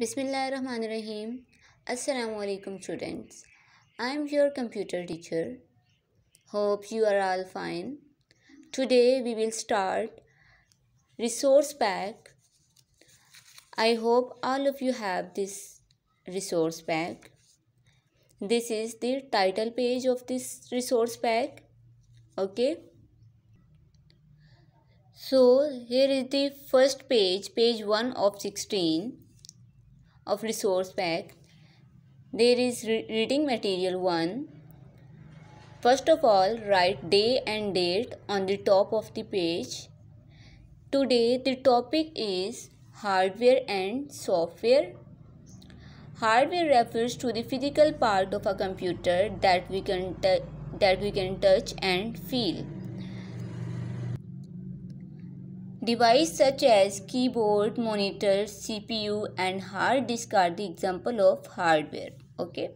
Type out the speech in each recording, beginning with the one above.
Bismillahirrahmanirrahim. Assalamu alaikum students. I am your computer teacher. Hope you are all fine. Today we will start resource pack. I hope all of you have this resource pack. This is the title page of this resource pack. Okay. So here is the first page, page 1 of 16 of resource pack there is re reading material 1 First of all, write day and date on the top of the page. Today, the topic is hardware and software. Hardware refers to the physical part of a computer that we can, that we can touch and feel. Devices such as keyboard, monitor, CPU and hard disk are the example of hardware. Okay,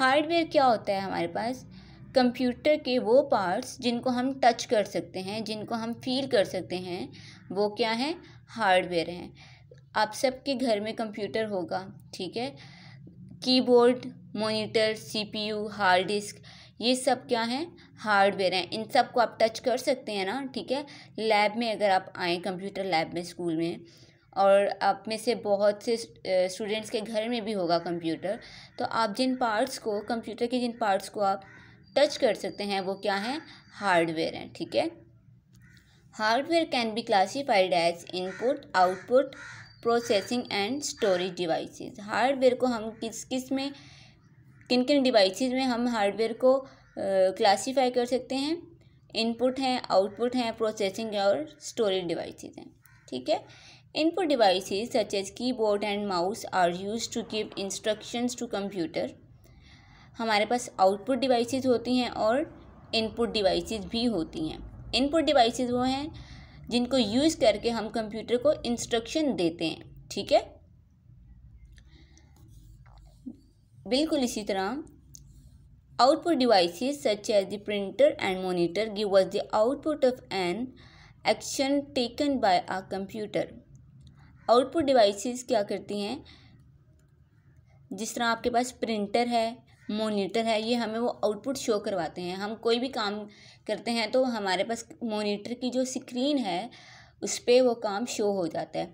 hardware क्या होता है हमारे पास computer के वो parts जिनको हम touch कर सकते हैं जिनको हम फील कर सकते हैं वो क्या हैं हार्डवेयर हैं आप सबके घर में कंप्यूटर होगा ठीक है keyboard monitor CPU hard disk ये सब क्या है हार्डवेयर हैं इन सब को आप टच कर सकते हैं ना ठीक है लैब में अगर आप आएँ कंप्यूटर लैब में स्कूल में और आप में से बहुत से स्टूडेंट्स के घर में भी होगा कंप्यूटर तो आप जिन पार्ट्स को कंप्यूटर के जिन पार्ट्स को आप टच कर सकते हैं वो क्या है हार्डवेयर हैं ठीक है hardware can be classified as input output processing and storage devices hardware को हम किस किस में किन किन डिवाइसेस में हम हार्डवेयर को क्लासीफाई कर सकते हैं इनपुट हैं आउटपुट हैं प्रोसेसिंग और स्टोरेज डिवाइसेस हैं ठीक है input devices such as keyboard and mouse are use to give instructions to computer हमारे पास आउटपुट डिवाइसेस होती हैं और इनपुट डिवाइसेस भी होती हैं इनपुट डिवाइसेस वो हैं जिनको यूज़ करके हम कंप्यूटर को इंस्ट्रक्शन देते हैं ठीक है बिल्कुल इसी तरह output device such as the printer and monitor give was the output of an action taken by a computer output devices क्या करती हैं जिस तरह आपके पास प्रिंटर है मोनीटर है ये हमें वो आउटपुट शो करवाते हैं हम कोई भी काम करते हैं तो हमारे पास मोनीटर की जो स्क्रीन है उस पर वो काम शो हो जाता है